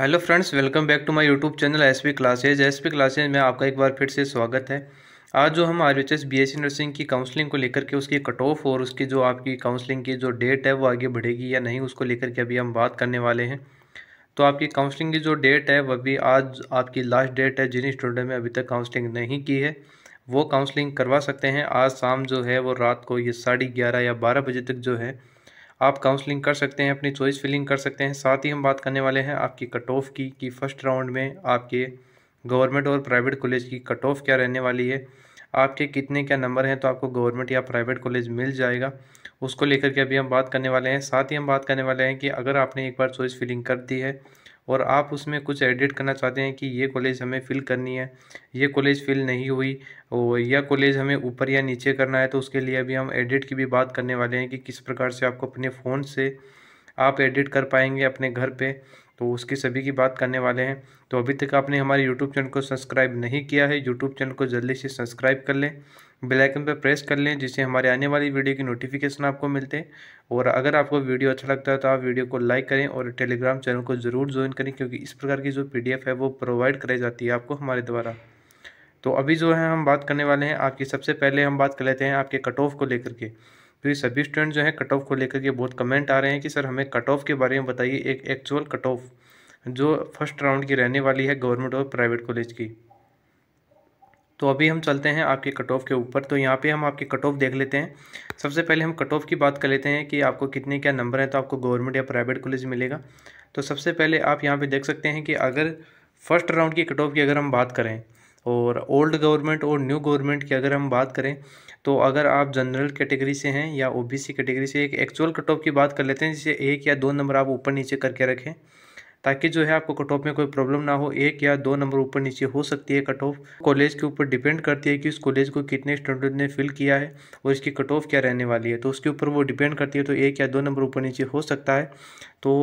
hello friends welcome back to my YouTube channel S P classes S P classes में आपका एक बार फिर से स्वागत है आज जो हम R H S B S C nursing की काउंसलिंग को लेकर के उसकी कट ऑफ और उसकी जो आपकी काउंसलिंग की जो डेट है वो आगे बढ़ेगी या नहीं उसको लेकर के अभी हम बात करने वाले हैं तो आपकी काउंसलिंग की जो डेट है वह भी आज आपकी लास्ट डेट है जिन स्टूडेंट ने अभी तक काउंसलिंग नहीं की है वो काउंसलिंग करवा सकते हैं आज शाम जो है वो रात को ये साढ़े ग्यारह या बारह बजे तक जो है आप काउंसलिंग कर सकते हैं अपनी चॉइस फिलिंग कर सकते हैं साथ ही हम बात करने वाले हैं आपकी कट ऑफ की कि फर्स्ट राउंड में आपके गवर्नमेंट और प्राइवेट कॉलेज की कट ऑफ क्या रहने वाली है आपके कितने क्या नंबर हैं तो आपको गवर्नमेंट या प्राइवेट कॉलेज मिल जाएगा उसको लेकर के अभी हम बात करने वाले हैं साथ ही हम बात करने वाले हैं कि अगर आपने एक बार चॉइस फिलिंग कर दी है और आप उसमें कुछ एडिट करना चाहते हैं कि ये कॉलेज हमें फ़िल करनी है ये कॉलेज फ़िल नहीं हुई और या कॉलेज हमें ऊपर या नीचे करना है तो उसके लिए अभी हम एडिट की भी बात करने वाले हैं कि किस प्रकार से आपको अपने फ़ोन से आप एडिट कर पाएंगे अपने घर पे तो उसकी सभी की बात करने वाले हैं तो अभी तक आपने हमारे यूट्यूब चैनल को सब्सक्राइब नहीं किया है यूट्यूब चैनल को जल्दी से सब्सक्राइब कर लें बेल आइकन पर प्रेस कर लें जिससे हमारे आने वाली वीडियो की नोटिफिकेशन आपको मिलते हैं और अगर आपको वीडियो अच्छा लगता है तो आप वीडियो को लाइक करें और टेलीग्राम चैनल को ज़रूर ज्वाइन करें क्योंकि इस प्रकार की जो पी है वो प्रोवाइड कराई जाती है आपको हमारे द्वारा तो अभी जो है हम बात करने वाले हैं आपकी सबसे पहले हम बात कर लेते हैं आपके कट ऑफ को लेकर के फिर तो सभी स्टूडेंट जो है कट ऑफ को लेकर के बहुत कमेंट आ रहे हैं कि सर हमें कट ऑफ के बारे में बताइए एक एक्चुअल कट ऑफ जो फर्स्ट राउंड की रहने वाली है गवर्नमेंट और प्राइवेट कॉलेज की तो अभी हम चलते हैं आपके कट ऑफ के ऊपर तो यहाँ पे हम आपके कट ऑफ देख लेते हैं सबसे पहले हम कट ऑफ की बात कर लेते हैं कि आपको कितने क्या नंबर हैं तो आपको गवर्नमेंट या प्राइवेट कॉलेज मिलेगा तो सबसे पहले आप यहाँ पे देख सकते हैं कि अगर फर्स्ट राउंड की कट ऑफ की अगर हम बात करें और ओल्ड गवर्नमेंट और न्यू गवर्नमेंट की अगर हम बात करें तो अगर आप जनरल कैटेगरी से हैं या ओबीसी कैटेगरी से एक एक्चुअल कट ऑफ की बात कर लेते हैं जिसे एक या दो नंबर आप ऊपर नीचे करके रखें ताकि जो है आपको कट ऑफ में कोई प्रॉब्लम ना हो एक या दो नंबर ऊपर नीचे हो सकती है कट ऑफ कॉलेज के ऊपर डिपेंड करती है कि उस कॉलेज को कितने स्टूडेंट ने फिल किया है और इसकी कट ऑफ क्या रहने वाली है तो उसके ऊपर वो डिपेंड करती है तो एक या दो नंबर ऊपर नीचे हो सकता है तो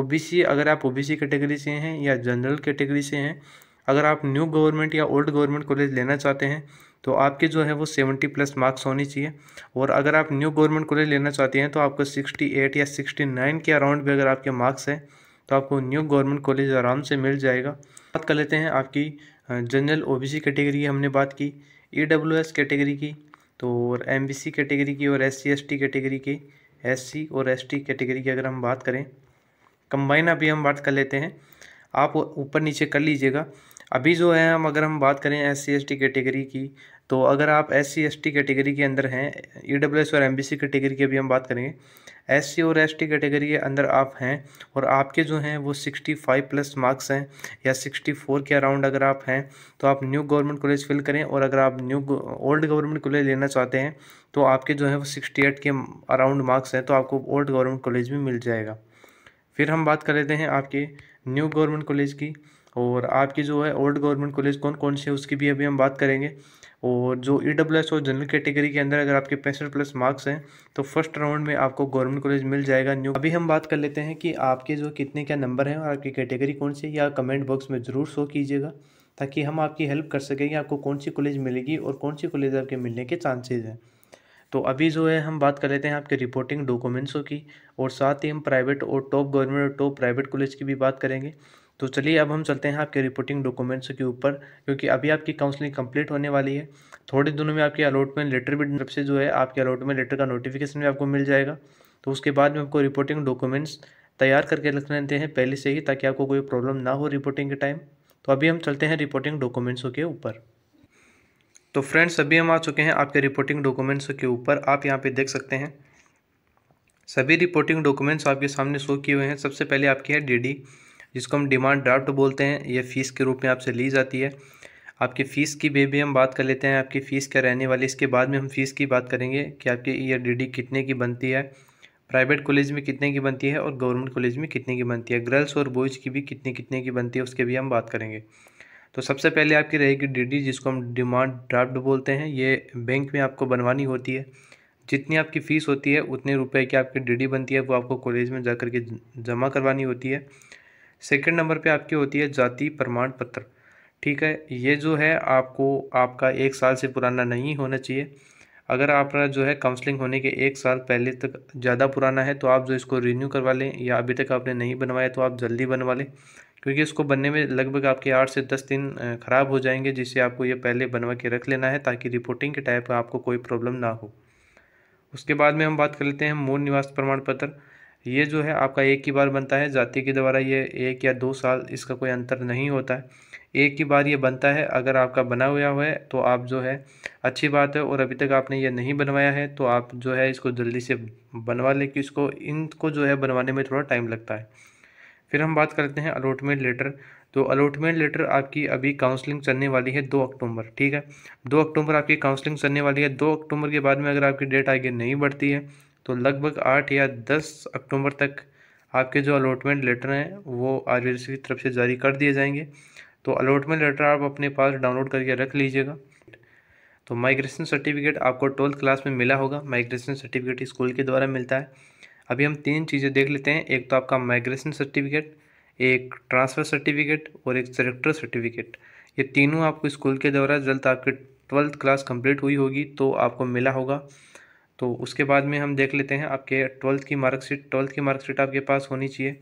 ओबीसी अगर आप ओबीसी कैटेगरी से हैं या जनरल कैटेगरी से हैं अगर आप न्यू गवर्नमेंट या ओल्ड गवर्नमेंट कॉलेज लेना चाहते हैं तो आपके जो है वो सेवेंटी प्लस मार्क्स होनी चाहिए और अगर आप न्यू गवर्नमेंट कॉलेज लेना चाहते हैं तो आपको सिक्सटी एट या सिक्सटी नाइन के अराउंड भी अगर आपके मार्क्स हैं तो आपको न्यू गवर्नमेंट कॉलेज आराम से मिल जाएगा बात कर लेते हैं आपकी जनरल ओबीसी कैटेगरी की हमने बात की ई डब्ल्यू एस कैटेगरी की तो और एम बी सी कैटेगरी की और S C S T category की एस सी और एस टी कैटेगरी की अगर हम बात करें कंबाइन अभी हम बात कर लेते हैं आप ऊपर नीचे कर लीजिएगा अभी जो है हम अगर हम बात करें एस सी एस कैटेगरी की तो अगर आप एस सी एस कैटेगरी के अंदर हैं ई डब्ल्यू एस और एम बी सी कैटेगरी की अभी हम बात करेंगे एस सी और एस टी कैटेगरी के अंदर आप हैं और आपके जो हैं वो सिक्सटी फाइव प्लस मार्क्स हैं या सिक्सटी फ़ोर के अराउंड अगर आप हैं तो आप न्यू गवर्नमेंट कॉलेज फिल करें और अगर आप न्यू ओल्ड गवर्नमेंट कॉलेज लेना चाहते हैं तो आपके जो हैं वो सिक्सटी एट के अराउंड मार्क्स हैं तो आपको ओल्ड गवर्नमेंट कॉलेज भी मिल जाएगा फिर हम बात कर लेते हैं आपके न्यू गवर्नमेंट कॉलेज की और आपकी जो है ओल्ड गवर्नमेंट कॉलेज कौन कौन से है उसकी भी अभी हम बात करेंगे और जो ई डब्ल्यू एस और जनरल कैटेगरी के अंदर अगर आपके पैंसठ प्लस मार्क्स हैं तो फर्स्ट राउंड में आपको गवर्नमेंट कॉलेज मिल जाएगा न्यू अभी हम बात कर लेते हैं कि आपके जो कितने क्या नंबर हैं और आपकी कैटेगरी कौन सी है या कमेंट बॉक्स में ज़रूर शो कीजिएगा ताकि हम आपकी हेल्प कर सकेंगे आपको कौन सी कॉलेज मिलेगी और कौन सी कॉलेज आपके मिलने के चांसेज हैं तो अभी जो है हम बात कर लेते हैं आपके रिपोर्टिंग डॉक्यूमेंट्सों की और साथ ही हम प्राइवेट और टॉप गवर्नमेंट और टॉप प्राइवेट कॉलेज की भी बात करेंगे तो चलिए अब हम चलते हैं आपके रिपोर्टिंग डॉक्यूमेंट्स के ऊपर क्योंकि अभी आपकी काउंसलिंग कंप्लीट होने वाली है थोड़े दिनों में आपकी अलॉटमेंट लेटर भी तरफ से जो है आपके अलॉटमेंट लेटर का नोटिफिकेशन भी आपको मिल जाएगा तो उसके बाद में आपको रिपोर्टिंग डॉक्यूमेंट्स तैयार करके रख लेते हैं पहले से ही ताकि आपको कोई प्रॉब्लम ना हो रिपोर्टिंग के टाइम तो अभी हम चलते हैं रिपोर्टिंग डॉक्यूमेंट्स के ऊपर तो फ्रेंड्स अभी हम आ चुके हैं आपके रिपोर्टिंग डॉक्यूमेंट्स के ऊपर आप यहाँ पे देख सकते हैं सभी रिपोर्टिंग डॉक्यूमेंट्स आपके सामने शो किए हुए हैं सबसे पहले आपकी है डीडी जिसको हम डिमांड ड्राफ्ट बोलते हैं ये फ़ीस के रूप में आपसे ली जाती है आपकी फ़ीस की भी भी हम बात कर लेते हैं आपकी फ़ीस क्या रहने वाली इसके बाद में हम फ़ीस की बात करेंगे कि आपकी ईयर डी कितने की बनती है प्राइवेट कॉलेज में कितने की बनती है और गवर्नमेंट कॉलेज में कितने की बनती है गर्ल्स और बॉयज़ की भी कितने कितने की बनती है उसके भी हम बात करेंगे तो सबसे पहले आपकी रहेगी डीडी जिसको हम डिमांड ड्राफ्ट बोलते हैं ये बैंक में आपको बनवानी होती है जितनी आपकी फ़ीस होती है उतने रुपए की आपकी डीडी बनती है वो आपको कॉलेज में जा के जमा करवानी होती है सेकंड नंबर पे आपकी होती है जाति प्रमाण पत्र ठीक है ये जो है आपको आपका एक साल से पुराना नहीं होना चाहिए अगर आपका जो है काउंसलिंग होने के एक साल पहले तक ज़्यादा पुराना है तो आप जो इसको रिन्यू करवा लें या अभी तक आपने नहीं बनवाया तो आप जल्दी बनवा लें क्योंकि इसको बनने में लगभग आपके आठ से दस दिन ख़राब हो जाएंगे जिससे आपको ये पहले बनवा के रख लेना है ताकि रिपोर्टिंग के टाइप का आपको कोई प्रॉब्लम ना हो उसके बाद में हम बात कर लेते हैं मूल निवास प्रमाण पत्र ये जो है आपका एक ही बार बनता है जाति के द्वारा ये एक या दो साल इसका कोई अंतर नहीं होता है एक ही बार ये बनता है अगर आपका बना हुआ है तो आप जो है अच्छी बात है और अभी तक आपने ये नहीं बनवाया है तो आप जो है इसको जल्दी से बनवा लें कि इसको इनको जो है बनवाने में थोड़ा टाइम लगता है फिर हम बात करते हैं अलॉटमेंट लेटर तो अलॉटमेंट लेटर आपकी अभी काउंसलिंग चलने वाली है दो अक्टूबर ठीक है दो अक्टूबर आपकी काउंसलिंग चलने वाली है दो अक्टूबर के बाद में अगर आपकी डेट आगे नहीं बढ़ती है तो लगभग आठ या दस अक्टूबर तक आपके जो अलॉटमेंट लेटर हैं वो आर की तरफ से जारी कर दिए जाएंगे तो अलॉटमेंट लेटर आप अपने पास डाउनलोड करके रख लीजिएगा तो माइग्रेशन सर्टिफिकेट आपको ट्वेल्थ क्लास में मिला होगा माइग्रेशन सर्टिफिकेट स्कूल के द्वारा मिलता है अभी हम तीन चीज़ें देख लेते हैं एक तो आपका माइग्रेशन सर्टिफिकेट एक ट्रांसफ़र सर्टिफिकेट और एक सेलेक्टर सर्टिफिकेट ये तीनों आपको स्कूल के द्वारा जल्द आपके ट्वेल्थ क्लास कंप्लीट हुई होगी तो आपको मिला होगा तो उसके बाद में हम देख लेते हैं आपके ट्वेल्थ की मार्कशीट ट्वेल्थ की मार्कशीट आपके पास होनी चाहिए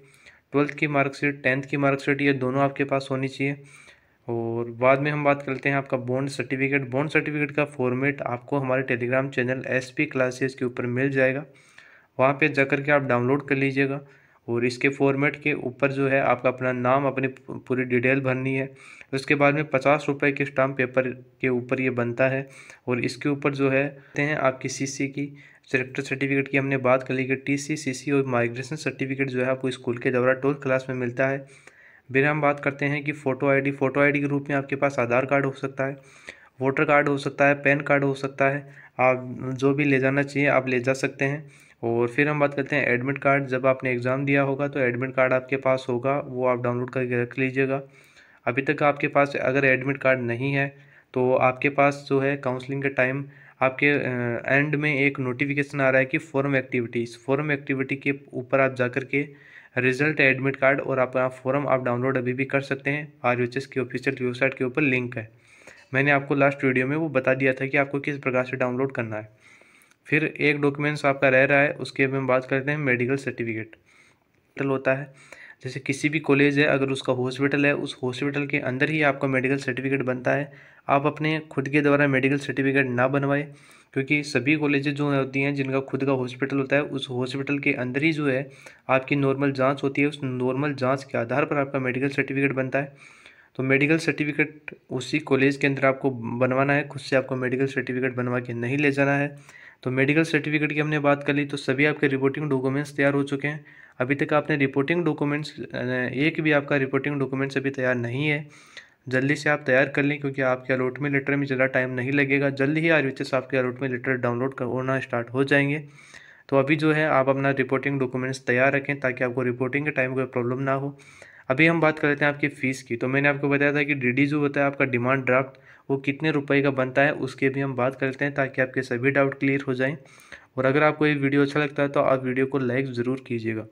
ट्वेल्थ की मार्कशीट टेंथ की मार्कशीट ये दोनों आपके पास होनी चाहिए और बाद में हम बात करते हैं आपका बॉन्ड सर्टिफिकेट बॉन्ड सर्टिफिकेट का फॉर्मेट आपको हमारे Telegram channel S P classes के ऊपर मिल जाएगा वहाँ पे जाकर के आप डाउनलोड कर लीजिएगा और इसके फॉर्मेट के ऊपर जो है आपका अपना नाम अपनी पूरी डिटेल भरनी है उसके बाद में पचास रुपये के स्टाम्प पेपर के ऊपर ये बनता है और इसके ऊपर जो है हैं आपकी सीसी की सेलेक्टर सर्टिफिकेट की हमने बात कर ली कि टी सी सी सी और माइग्रेशन सर्टिफिकेट जो है आपको स्कूल के द्वारा ट्वेल्थ क्लास में मिलता है फिर हम बात करते हैं कि फ़ोटो आई फ़ोटो आई के रूप में आपके पास आधार कार्ड हो सकता है वोटर कार्ड हो सकता है पैन कार्ड हो सकता है आप जो भी ले जाना चाहिए आप ले जा सकते हैं और फिर हम बात करते हैं एडमिट कार्ड जब आपने एग्ज़ाम दिया होगा तो एडमिट कार्ड आपके पास होगा वो आप डाउनलोड करके रख लीजिएगा अभी तक आपके पास अगर एडमिट कार्ड नहीं है तो आपके पास जो है काउंसलिंग के टाइम आपके एंड में एक नोटिफिकेशन आ रहा है कि फॉरम एक्टिविटीज़ फ़ॉरम एक्टिविटी के ऊपर आप जाकर के रिजल्ट एडमिट कार्ड और आप फॉर्म आप डाउनलोड अभी भी कर सकते हैं आर की ऑफिशियल वेबसाइट के ऊपर लिंक है मैंने आपको लास्ट वीडियो में वो बता दिया था कि आपको किस प्रकार से डाउनलोड करना है फिर एक डॉक्यूमेंट्स आपका रह रहा है उसके हम बात करते हैं मेडिकल सर्टिफिकेट हॉस्पिटल होता है जैसे किसी भी कॉलेज है अगर उसका हॉस्पिटल है उस हॉस्पिटल के अंदर ही आपका मेडिकल सर्टिफिकेट बनता है आप अपने खुद के द्वारा मेडिकल सर्टिफिकेट ना बनवाएं क्योंकि सभी कॉलेज जो होती हैं जिनका खुद का हॉस्पिटल होता है उस हॉस्पिटल के अंदर ही जो है आपकी नॉर्मल जाँच होती है उस नॉर्मल जाँच के आधार पर आपका मेडिकल सर्टिफिकेट बनता है तो मेडिकल सर्टिफिकेट उसी कॉलेज के अंदर आपको बनवाना है खुद से आपको मेडिकल सर्टिफिकेट बनवा के नहीं ले जाना है तो मेडिकल सर्टिफिकेट की हमने बात कर ली तो सभी आपके रिपोर्टिंग डॉक्यूमेंट्स तैयार हो चुके हैं अभी तक आपने रिपोर्टिंग डॉक्यूमेंट्स एक भी आपका रिपोर्टिंग डॉक्यूमेंट्स अभी तैयार नहीं है जल्दी से आप तैयार कर लें क्योंकि आपके अलॉटमेंट लेटर में ज़्यादा टाइम नहीं लगेगा जल्दी ही आर आपके अलॉटमेंट लेटर डाउनलोड होना स्टार्ट हो जाएंगे तो अभी जो है आप अपना रिपोर्टिंग डॉक्यूमेंट्स तैयार रखें ताकि आपको रिपोर्टिंग के टाइम कोई प्रॉब्लम ना हो अभी हम बात कर लेते हैं आपकी फ़ीस की तो मैंने आपको बताया था कि डीडी जो होता है आपका डिमांड ड्राफ्ट वो कितने रुपए का बनता है उसके भी हम बात करते हैं ताकि आपके सभी डाउट क्लियर हो जाएं और अगर आपको ये वीडियो अच्छा लगता है तो आप वीडियो को लाइक ज़रूर कीजिएगा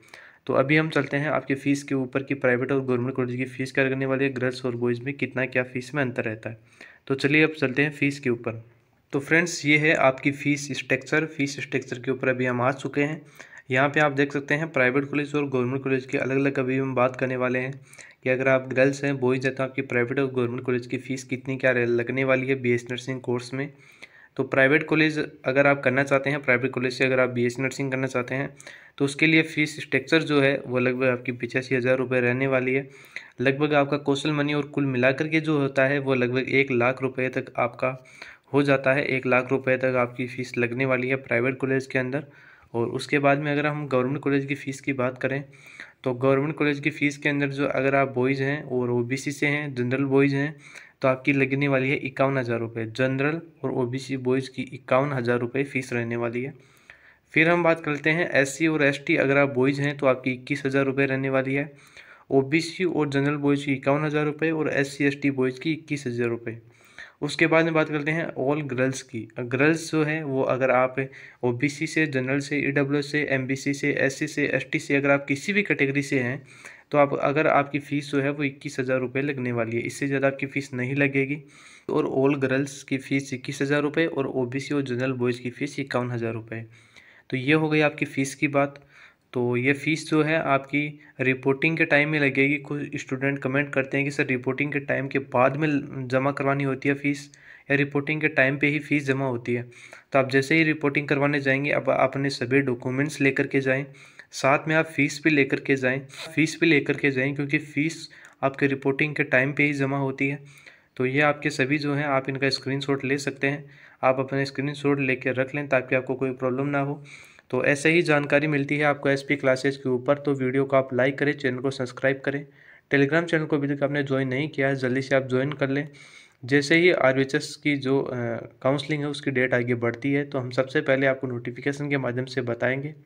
तो अभी हम चलते हैं आपके फ़ीस के ऊपर कि प्राइवेट और गवर्नमेंट कॉलेज की फ़ीस क्या करने वाली है गर्ल्स और बॉयज़ में कितना क्या फ़ीस में अंतर रहता है तो चलिए अब चलते हैं फ़ीस के ऊपर तो फ्रेंड्स ये है आपकी फ़ीस स्ट्रक्चर फ़ीस स्ट्रक्चर के ऊपर अभी हम आ चुके हैं यहाँ पे आप देख सकते हैं प्राइवेट कॉलेज और गवर्नमेंट कॉलेज के अलग अलग अभी हम बात करने वाले हैं कि अगर आप गर्ल्स हैं बॉयज़ हैं तो आपकी प्राइवेट और गवर्नमेंट कॉलेज की फ़ीस कितनी क्या लगने वाली है बी नर्सिंग कोर्स में तो प्राइवेट कॉलेज अगर आप करना चाहते हैं प्राइवेट कॉलेज से अगर आप बी नर्सिंग करना चाहते हैं तो उसके लिए फ़ीस स्ट्रक्चर जो है वो लगभग आपकी पिचासी हज़ार रुपये रहने वाली है लगभग आपका कौशल मनी और कुल मिलाकर के जो होता है वो लगभग एक लाख रुपये तक आपका हो जाता है एक लाख रुपए तक आपकी फ़ीस लगने वाली है प्राइवेट कॉलेज के अंदर और उसके बाद में अगर हम गवर्नमेंट कॉलेज की फ़ीस की बात करें तो गवर्नमेंट कॉलेज की फ़ीस के अंदर जो अगर आप बॉयज़ हैं और ओ से हैं जनरल बॉयज़ हैं तो आपकी लगने वाली है इक्यावन हज़ार रुपये जनरल और ओ बी सी बॉयज़ की इक्यावन हज़ार रुपये फ़ीस रहने वाली है फिर हम बात करते हैं एस और एस अगर आप बॉयज़ हैं तो आपकी इक्कीस हज़ार रुपये रहने वाली है ओ और जनरल बॉयज़ की इक्यावन हज़ार रुपये और एस सी बॉयज़ की इक्कीस हज़ार रुपये उसके बाद में बात करते हैं ऑल गर्ल्स की गर्ल्स जो है वो अगर आप ओ बी सी से जनरल से ई e डब्ल्यू से एम बी सी से एस सी से एस टी से अगर आप किसी भी कैटेगरी से हैं तो आप अगर आपकी फ़ीस जो है वो इक्कीस हज़ार रुपये लगने वाली है इससे ज़्यादा आपकी फ़ीस नहीं लगेगी और ऑल गर्ल्स की फ़ीस इक्कीस हज़ार रुपये और ओ बी सी और जनरल बॉयज़ की फ़ीस इक्यावन हज़ार रुपये तो ये हो गई आपकी फ़ीस की बात तो ये फ़ीस जो है आपकी रिपोर्टिंग के टाइम में लगेगी कुछ स्टूडेंट कमेंट करते हैं कि सर रिपोर्टिंग के टाइम के बाद में जमा करवानी होती है फ़ीस या रिपोर्टिंग के टाइम पे ही फ़ीस जमा होती है तो आप जैसे ही रिपोर्टिंग करवाने जाएंगे अब आप अपने सभी डॉक्यूमेंट्स लेकर के जाएँ साथ में आप फ़ीस भी लेकर के जाएँ फ़ीस भी लेकर के जाएँ क्योंकि फ़ीस आपके रिपोर्टिंग के टाइम पर ही जमा होती है तो ये आपके सभी जो हैं आप इनका स्क्रीन ले सकते हैं आप अपने स्क्रीन लेकर रख लें ताकि आपको कोई प्रॉब्लम ना हो तो ऐसे ही जानकारी मिलती है आपको एसपी क्लासेस के ऊपर तो वीडियो को आप लाइक करें चैनल को सब्सक्राइब करें टेलीग्राम चैनल को अभी तक आपने ज्वाइन नहीं किया है जल्दी से आप ज्वाइन कर लें जैसे ही आर की जो काउंसलिंग है उसकी डेट आगे बढ़ती है तो हम सबसे पहले आपको नोटिफिकेशन के माध्यम से बताएंगे